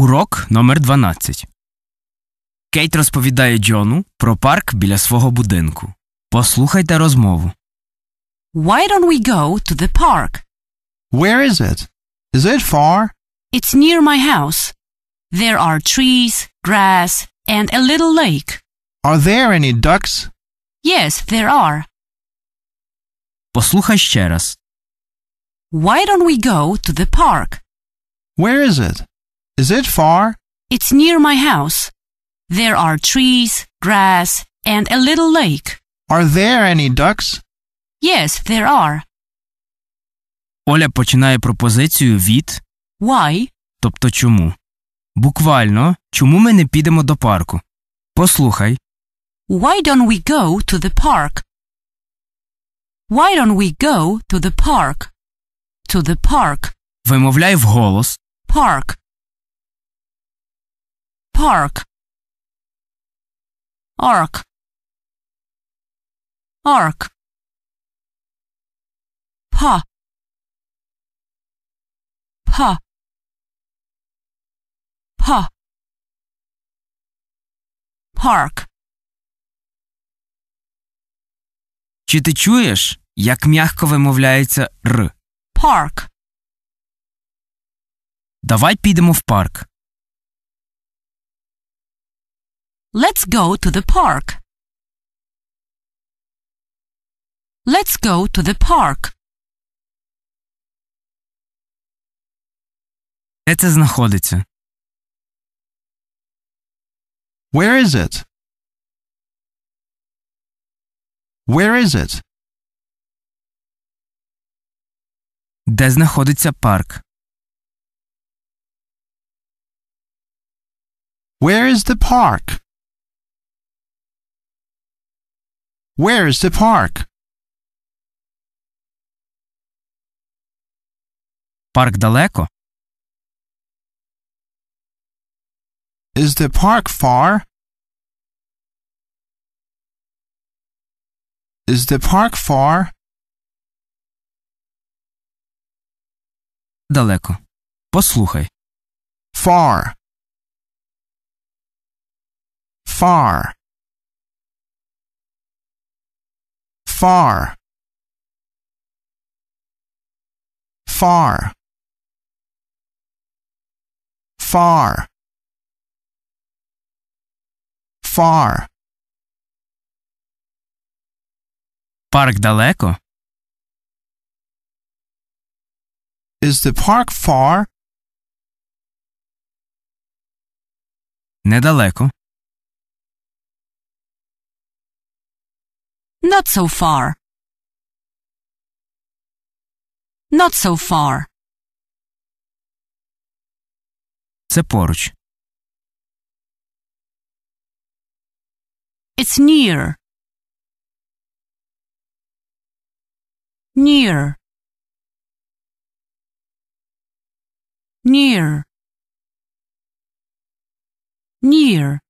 Урок номер 12 Кейт розповідає Джону про парк біля свого будинку. Послухайте розмову. Why don't we go to the park? Where is it? Is it far? It's near my house. There are trees, grass, and a little lake. Are there any ducks? Yes, there are. Послухай ще раз. Why don't we go to the park? Where is it? Is it far? It's near my house. There are trees, grass, and a little lake. Are there any ducks? Yes, there are. Оля починає пропозицію від Why? Тобто чому? Буквально, чому ми не підемо до парку? Послухай. Why don't we go to the park? Why don't we go to the park? To the park. Вимовляй вголос. Park park arc arc pa pa pa park Чи ти чуєш, як м'яко вимовляється р? Парк, Давай підемо в парк. Let's go to the park. Let's go to the park. Де це знаходиться? Where is it? Where is it? Де знаходиться парк? Where is the park? Where's the park? Park далеко? Is the park far? Is the park far? Далеко. Послухай. Far. Far. far far far far Park далеко? Is the park far? Недалеко. Not so far. Not so far. Це поруч. It's near. Near. Near. Near.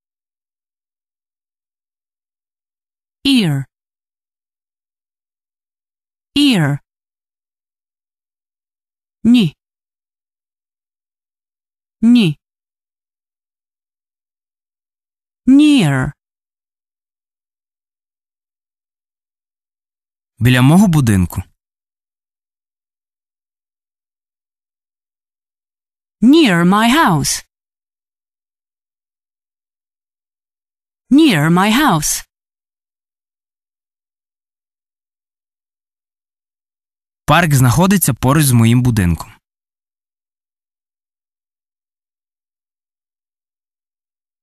Ear. near. Ні. Ні. Near. Біля мого будинку. Near my house. Near my house. Парк знаходиться поруч з моїм будинком.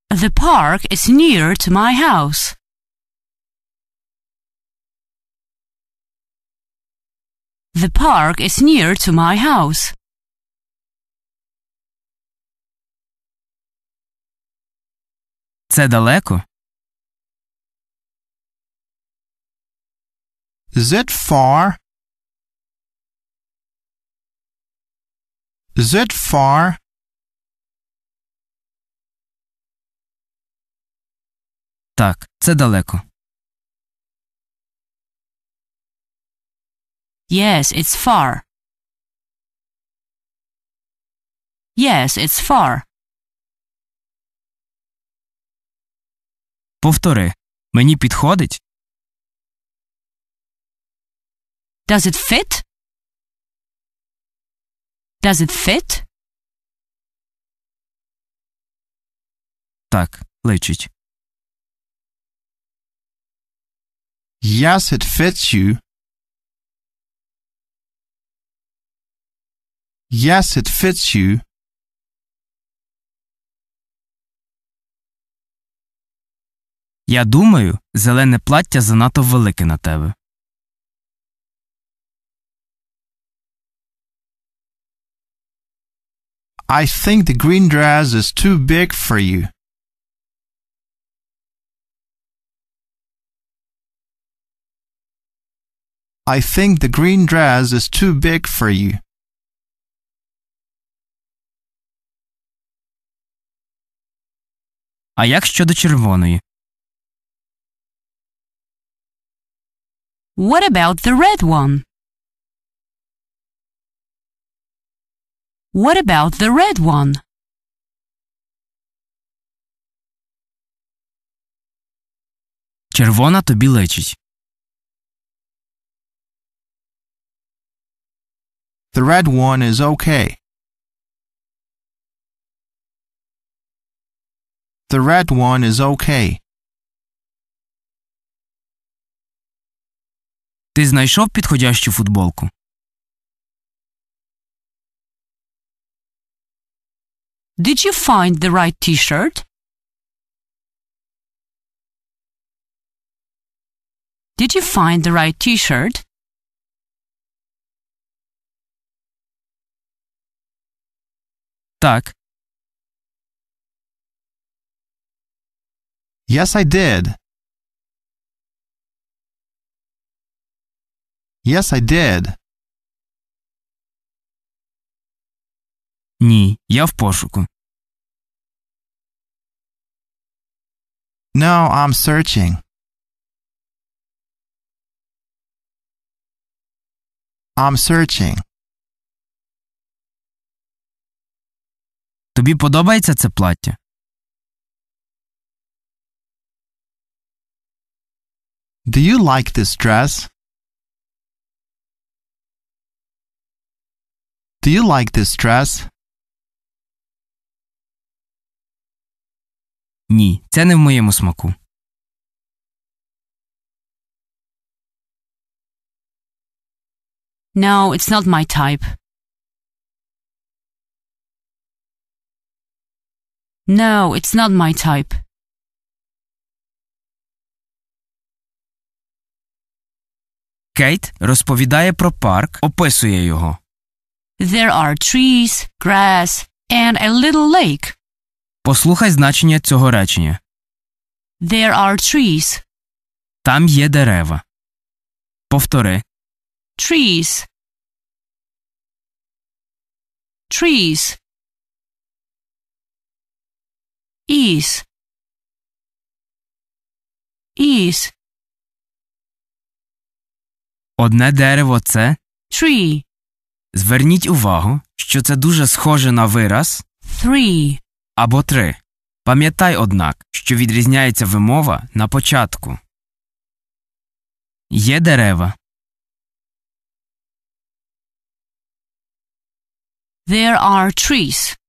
The park is near to my house. The park is near to my house. Це далеко? Is it far? Is it far? Так, це далеко. Yes, it's far. Yes, it's far. Повтори. Мені підходить? Does it fit? Does it fit? Так, личить. Yes, it fits you. Yes, it fits you. Я думаю, зелене плаття занадто велике на тебе. I think the green dress is too big for you. I think the green dress is too big for you. А як щодо червоної? What about the red one? What about the red one? Червона тобі личить. The red one is okay. The red one is okay. Ти знайшов підходящу футболку? Did you find the right t-shirt? Did you find the right t-shirt? Так. Yes, I did. Yes, I did. Ні, я в пошуку. No, I'm searching. I'm searching. Тобі подобається це плаття? Do you like this dress? Do you like this dress? Ні, це не в моєму смаку. No, it's not my type. No, it's not my type. Кейт розповідає про парк, описує його. There are trees, grass, and a little lake. Послухай значення цього речення. There are trees. Там є дерева. Повтори. Trees. Trees. Is. Is. Одне дерево це tree. Зверніть увагу, що це дуже схоже на вираз three або три. Пам'ятай, однак, що відрізняється вимова на початку. Є дерева. There are trees.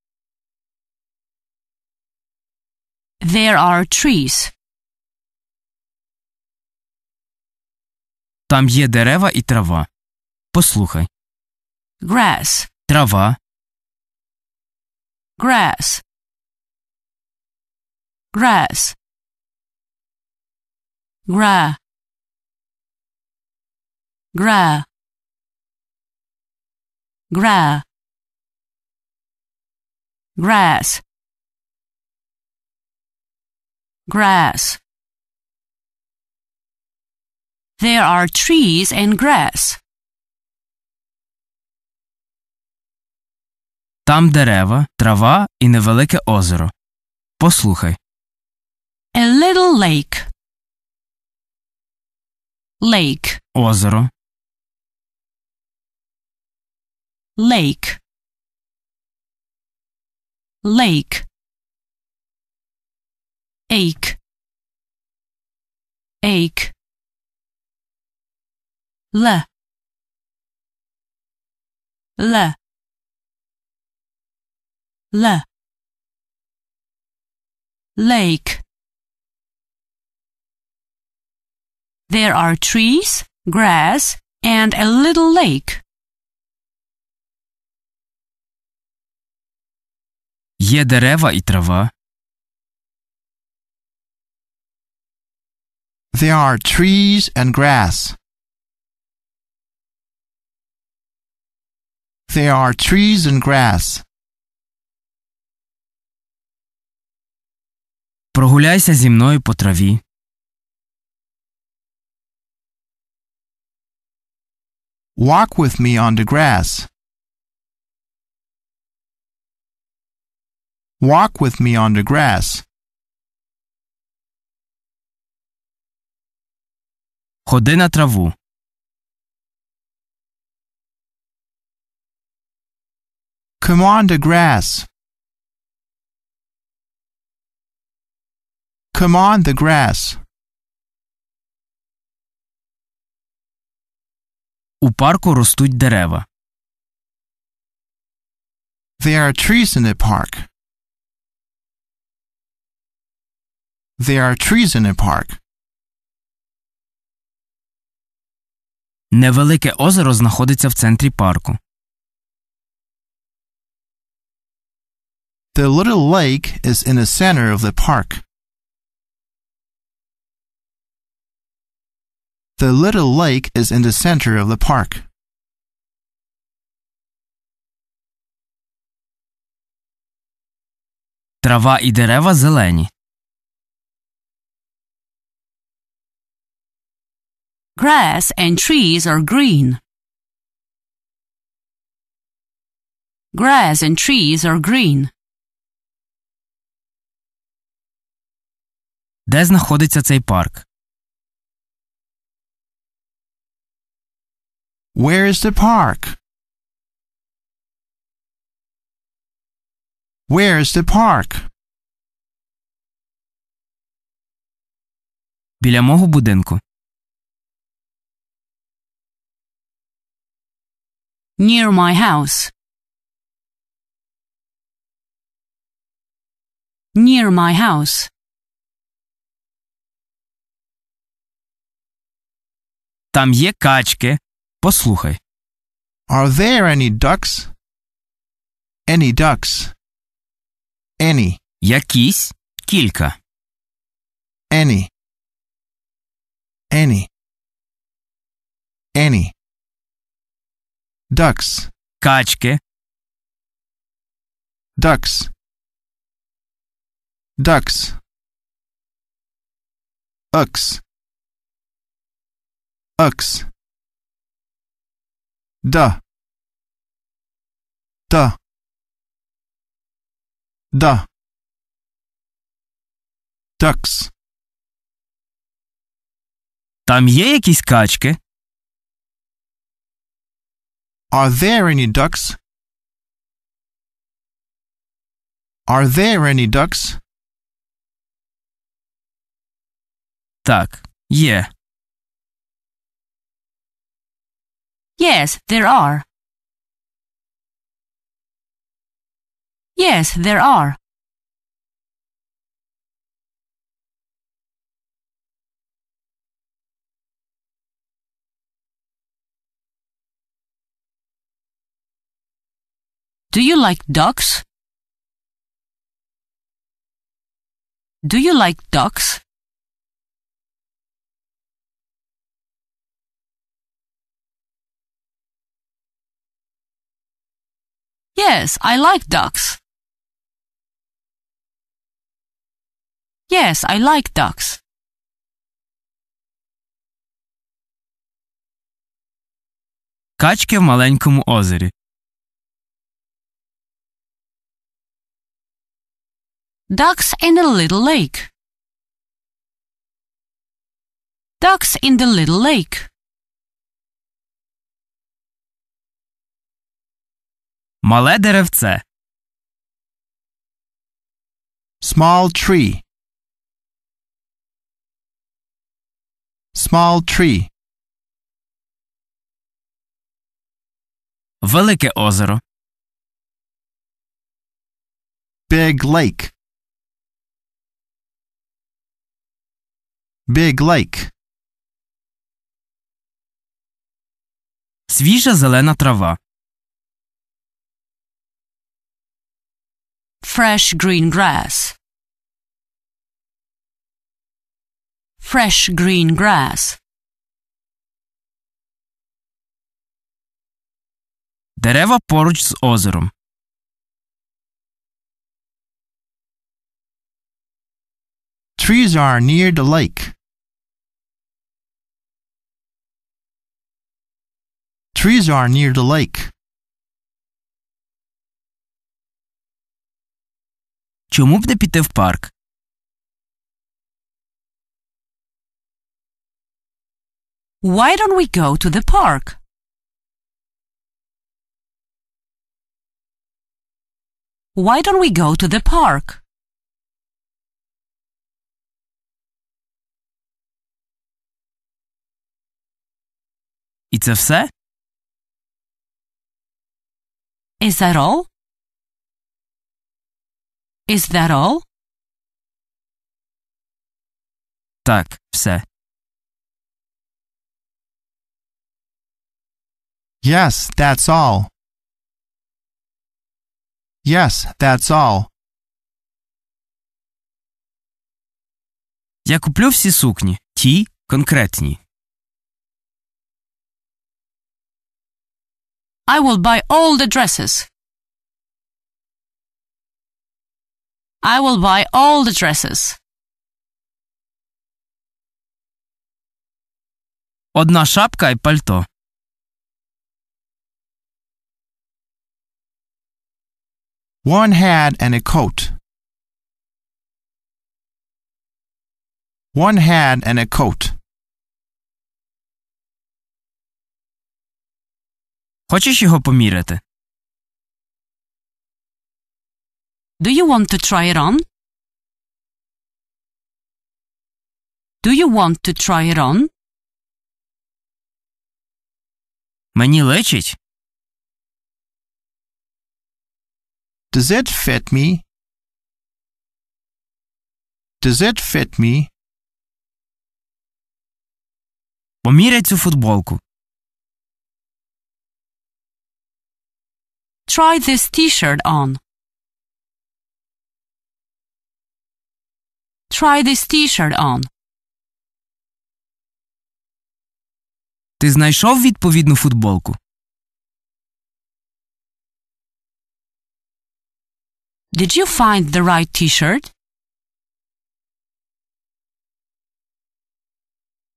There are trees. Там є дерева і трава. Послухай. Grass. Трава. Grass. grass gra gra gra grass grass there are trees and grass Там дерева, трава і невелике озеро. Послухай. A little lake. Lake. Озеро. Lake. Lake. Ache. Ache. Le. Le. Le. Lake. There are trees, grass, and a little lake. Є дерева і трава. There are trees and grass. There are trees and grass. Прогуляйся зі мною по траві. Walk with me on the grass. Walk with me on the grass. Ходи на траву. Come on the grass. Come on the grass. У парку ростуть дерева. There are trees in the park. There are trees in the park. Невелике озеро знаходиться в центрі парку. The little lake is in the center of the park. The little lake is in the center of the park. Трава і дерева зелені. Grass and trees are green. Grass and trees are green. Де знаходиться цей парк? Where is the park? Where is the park? Біля мого будинку. Near my house. Near my house. Там є качки. Posłuchaj. Are there any ducks? Any ducks. Any. Якісь, кілька. Any. Any. Any. Ducks. Качки. Ducks. Ducks. Ucks. Ucks. Да. Да. Да. Такс. Там є якісь качки? Are there any ducks? Are there any ducks? Так, є. Yes, there are. Yes, there are. Do you like ducks? Do you like ducks? Yes, I like ducks. Yes, I like ducks. Качки в маленькому озері. Ducks in a little lake. Ducks in the little lake. Мале деревце. Small tree. Small tree. Велике озеро. Big lake. Big lake. Свіжа зелена трава. fresh green grass fresh green grass Дерева поруч з озером. Trees are near the lake. Trees are near the lake. Чому б не піти в парк? Why don't we go to the park? Why don't we go to the park? І це все? Is that all? Is that all? Так, все. Yes, that's all. Yes, that's all. Я куплю всі сукні, ті конкретні. I will buy all the dresses, I will buy all the dresses. Одна шапка и пальто. One hat and a coat. One hat and a coat. Хочеш його поміряти? Do you want to try it on? Do you want to try it on? Мені лечить? Does it fit me? Does it fit me? Поміряй цю футболку. Try this t-shirt on. Try this t-shirt on. Ти знайшов відповідну футболку? Did you find the right t-shirt?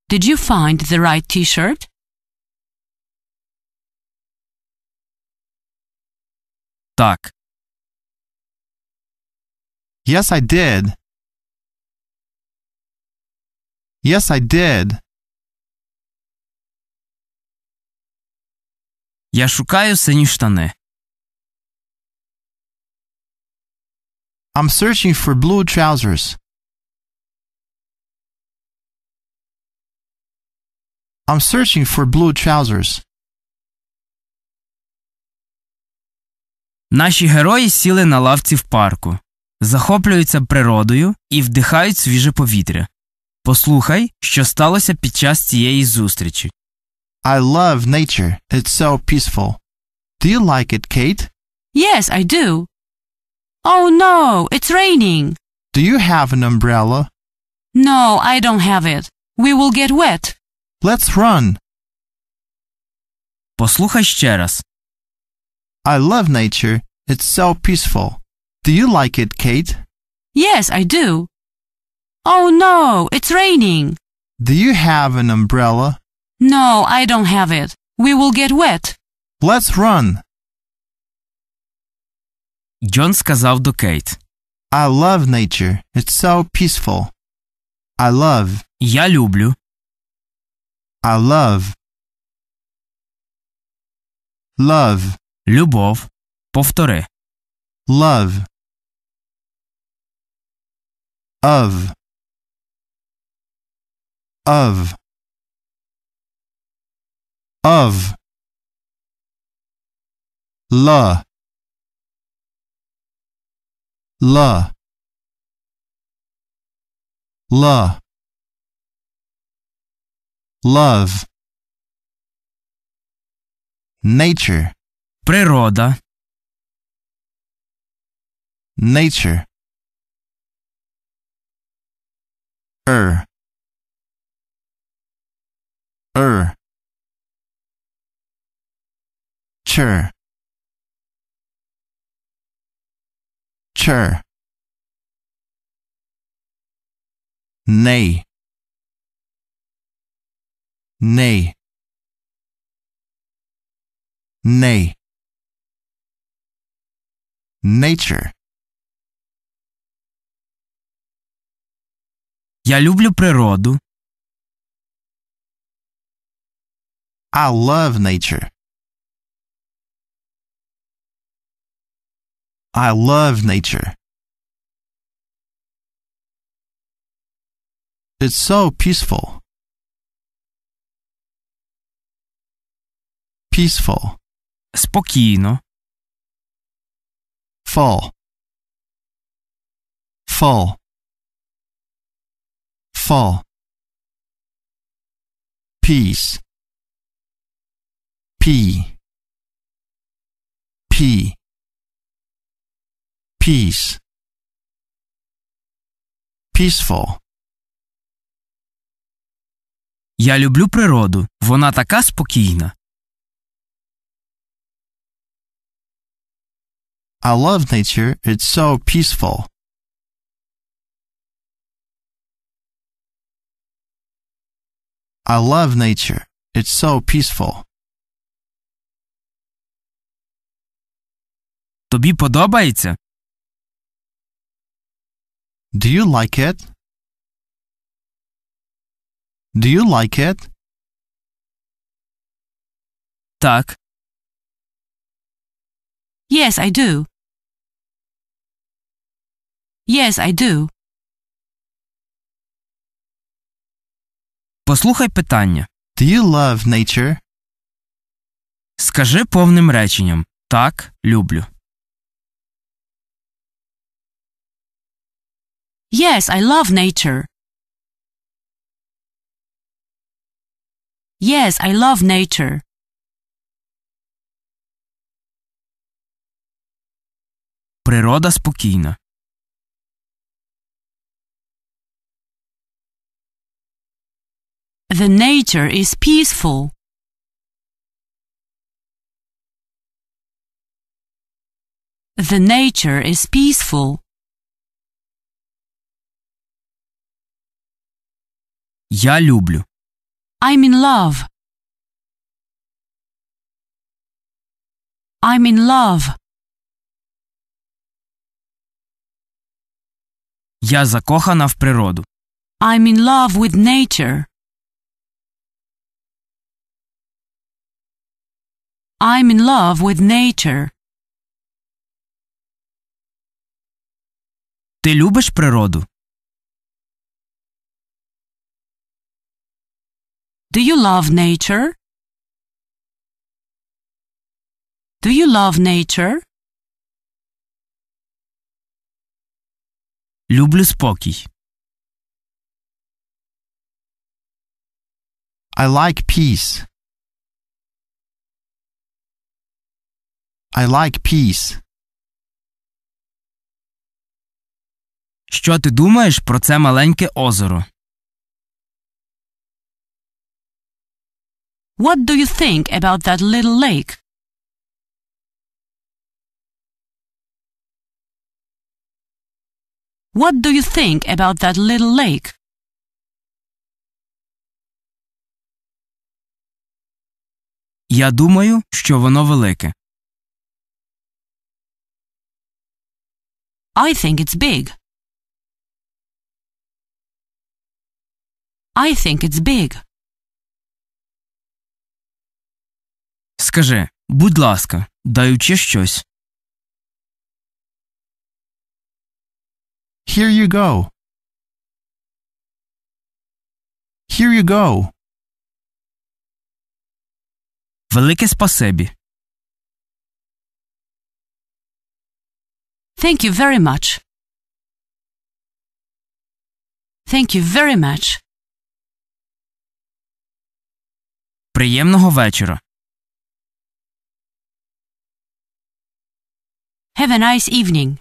Did you find the right t-shirt? Так. Yes, I did. Yes, I did. Я шукаю сині штани. I'm searching for blue trousers. I'm searching for blue trousers. Наші герої сіли на лавці в парку, захоплюються природою і вдихають свіже повітря. Послухай, що сталося під час цієї зустрічі. I love nature. It's so peaceful. Do you like it, Kate? Yes, I do. Oh no, it's raining. Do you have an umbrella? No, I don't have it. We will get wet. Let's run. Послухай ще раз. I love nature. It's so peaceful. Do you like it, Kate? Yes, I do. Oh no, it's raining. Do you have an umbrella? No, I don't have it. We will get wet. Let's run. John сказав до Kate, I love nature. It's so peaceful. I love. Я люблю. I love. Love. Любов. Повтори. Love. Of of of la la la love nature природа nature er er chur chur nay nay nay nature Я люблю природу. I love nature. I love nature. It's so peaceful. Peaceful. Spokino. Fall. Fall. Fall. Peace. P P Peace Peaceful Я люблю природу. Вона така спокійна. I love nature. It's so peaceful. I love nature. It's so peaceful. Тобі подобається? Do you like it? Do you like it? Так. Yes, I do. Yes, I do. Послухай питання. Do you love nature? Скажи повним реченням. Так, люблю. Yes, I love nature. Yes, I love nature. Природа спокійна. The nature is peaceful. The nature is peaceful. Я люблю. I'm in love. I'm in love. Я закохана в природу. I'm in love with nature. I'm in love with nature. Ти любиш природу? Do you love nature? Do you love nature? Люблю спокій. I like peace. I like peace. Що ти думаєш про це маленьке озеро? What do you think about that little lake? What do you think about that little lake? Я думаю, що воно велике. I think it's big. I think it's big. Скажи, будь ласка, даючи щось. Here you go. Here you go. Велике спасибі. Thank you very much. Thank you very much. Приємного вечора. Have a nice evening.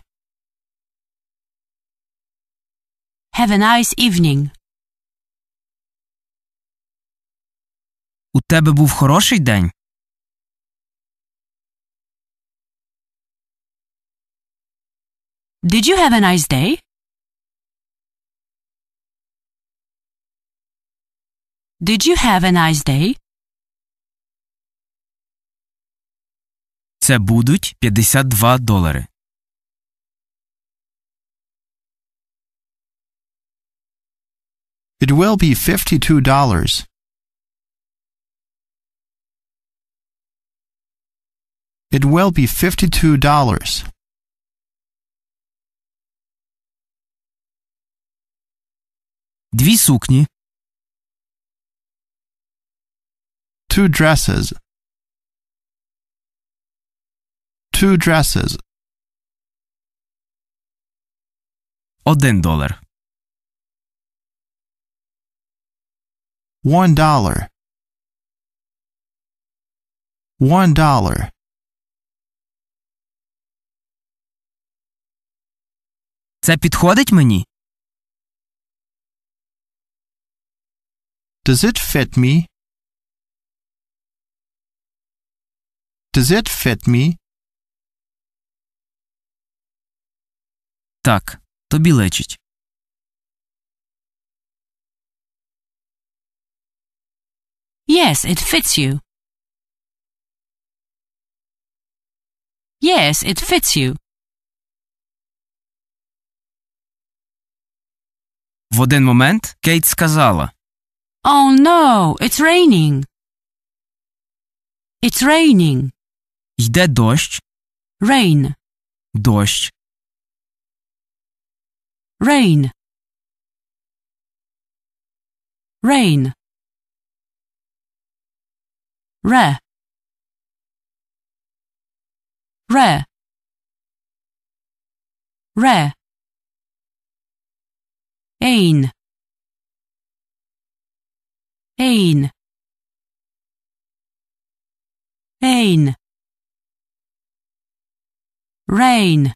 Have a nice evening. У тебе був хороший день? Did you have a nice day? Did you have a nice day? Це будуть 52 долари. It will be $52. It will be $52. Дві сукні. Two dresses. two dresses. Один долар. One dollar. One dollar. Це підходить мені? Does it fit me? Does it fit me? Так, тобі лечить. Yes, it fits you. Yes, it fits you. В один момент Кейт сказала Oh no, it's raining. It's raining. Йде дощ. Rain. Дощ. rain rain rare rare rare ain ain ain rain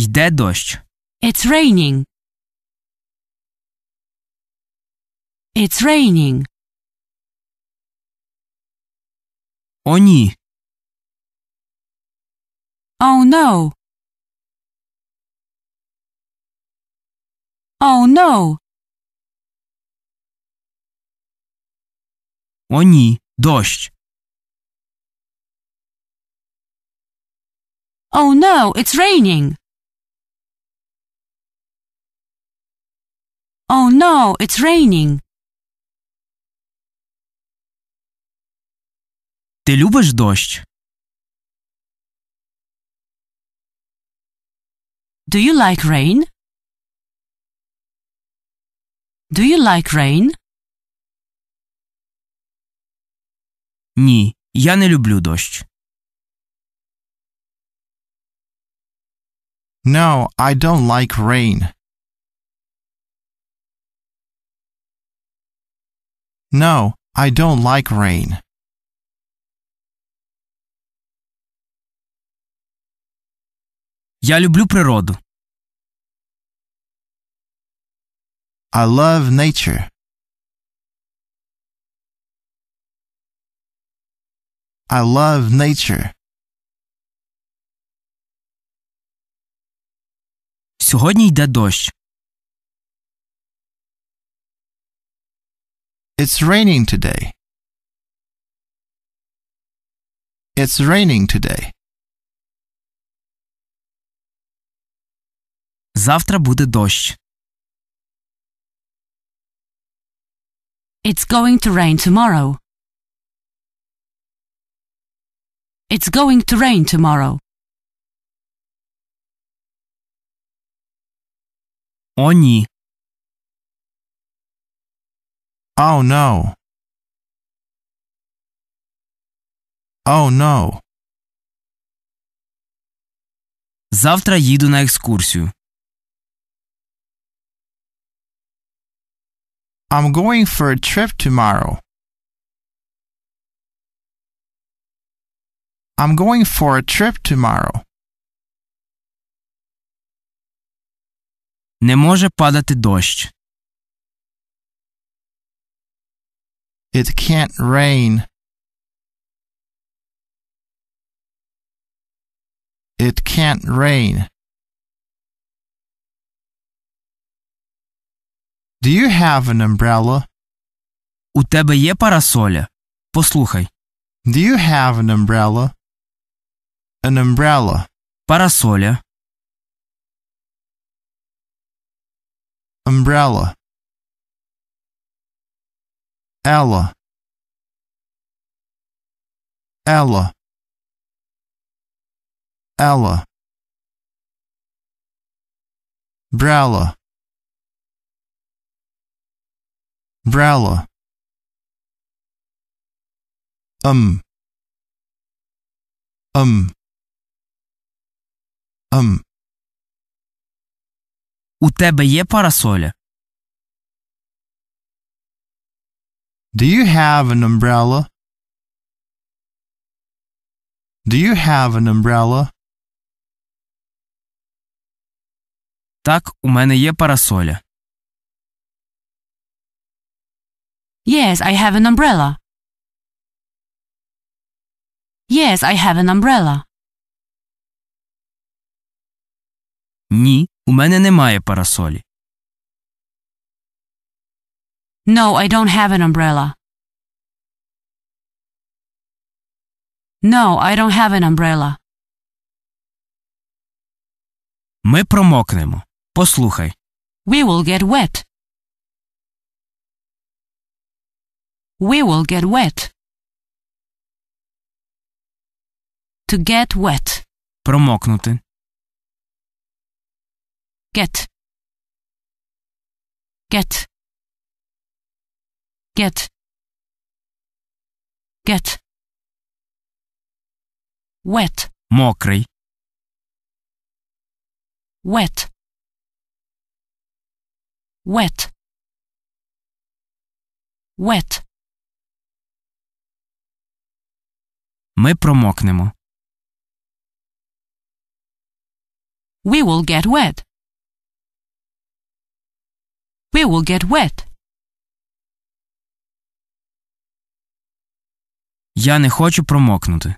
Йде дощ. It's raining. It's raining. О Oh no. Oh no. О ні, Oh no, it's raining. Oh no, it's raining. Ти любиш дощ? Do you like rain? Do you like rain? Ні, я не люблю дощ. No, I don't like rain. No, I don't like rain. Я люблю природу. I love nature. I love nature. Сьогодні йде дощ. It's raining today. It's raining today. Завтра буде дощ. It's going to rain tomorrow. It's going to rain tomorrow. О ні, Oh no. Oh no. Завтра їду на екскурсію. I'm going for a trip tomorrow. I'm going for a trip tomorrow. Не може падати дощ. It can't rain. It can't rain. Do you have an umbrella? У тебе є парасоля? Послухай. Do you have an umbrella? An umbrella. Парасоля. Umbrella. Ело. Ело. Ело. Брало. Брало. Um. Um. Um. У тебе є парасоля? Do you have an umbrella? Do you have an umbrella? Так, у мене є парасоля. Yes, I have an umbrella. Yes, I have an umbrella. Ні, у мене немає парасолі. No, I don't have an umbrella. No, I don't have an umbrella. Ми промокнемо. Послухай. We will get wet. We will get wet. To get wet. Промокнути. Get. Get get get wet мокрый wet wet wet Ми промокнемо. We will get wet. We will get wet. Я не хочу промокнути.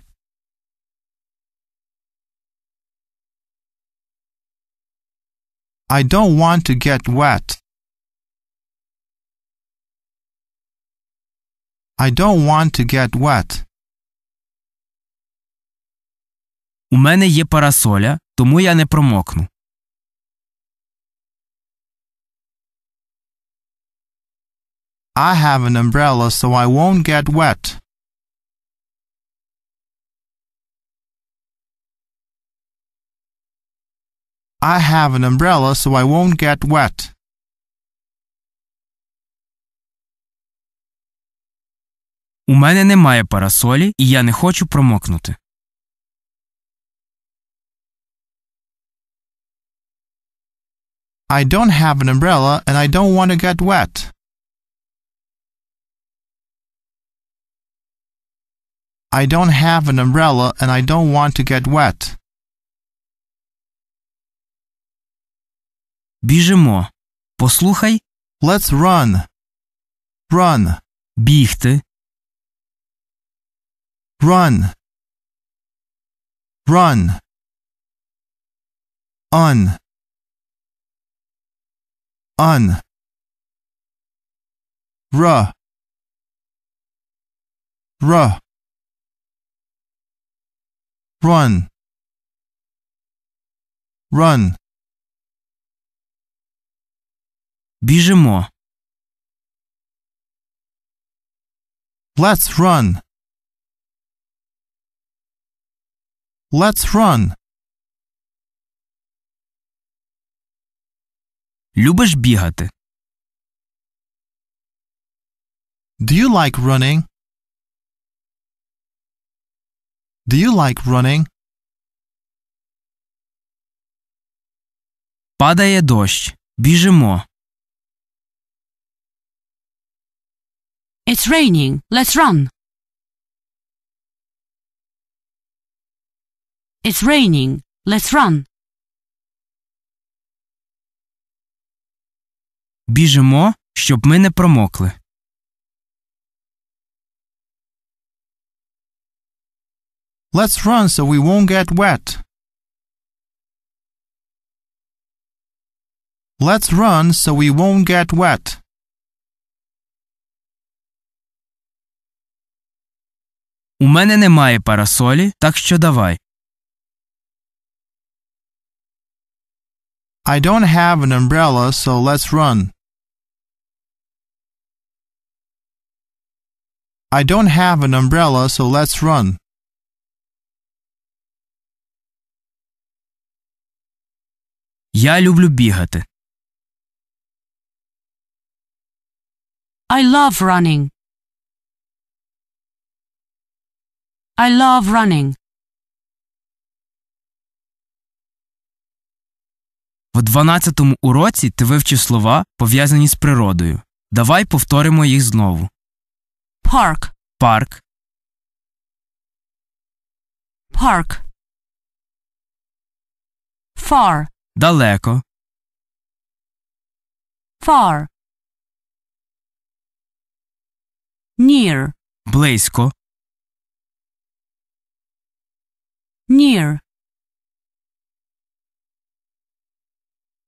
I don't want to get wet. I don't want to get wet. У мене є парасоля, тому я не промокну. I have an umbrella so I won't get wet. I have an umbrella so I won't get wet. У мене немає парасолі, і я не хочу промокнути. I don't have an umbrella and I don't want to get wet. I don't have an umbrella and I don't want to get wet. Біжимо. Послухай. Let's run. Run. Бігти. Run. Run. On. On. Ruh. Ruh. Run. Run. Біжимо. Let's run. Let's run. Любиш бігати? Do you like running? Do you like running? Падає дощ. Біжимо. It's raining. Let's run. It's raining. Let's run. Біжимо, щоб ми не промокли. Let's run so we won't get wet. Let's run so we won't get wet. У мене немає парасолі, так що давай. I don't have an umbrella, so let's run. I don't have an umbrella, so let's run. Я люблю бігати. I love running. I love running. В 12-му уроці ти вивчив слова, пов'язані з природою. Давай повторимо їх знову. Парк. Парк. Парк. ФАР. Далеко. Фар. НІР. Близько. near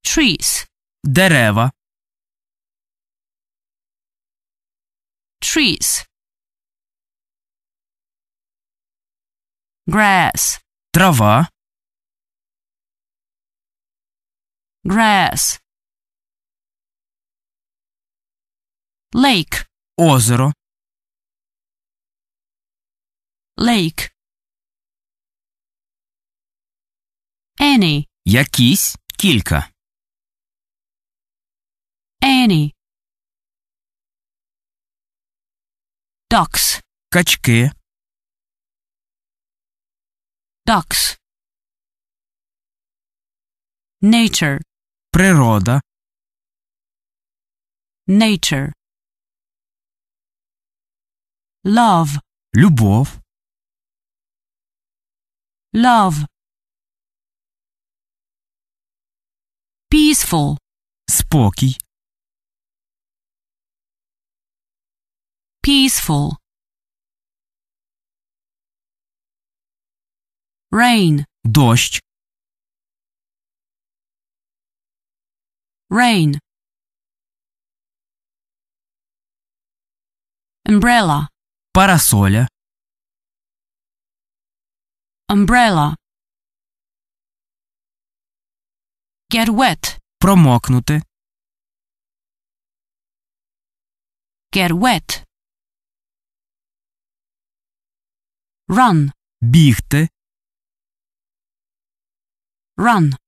trees дерева trees grass трава grass lake озеро lake Any. Якісь кілька. Any. Ducks. Качки. Ducks. Nature. Природа. Nature. Love. Любов. Love. Peaceful. Спокій. Peaceful. Rain. дождь. Rain. Umbrella. Парасоля. Umbrella. Get wet. Промокнути. Get wet. Run. Бігти. Run.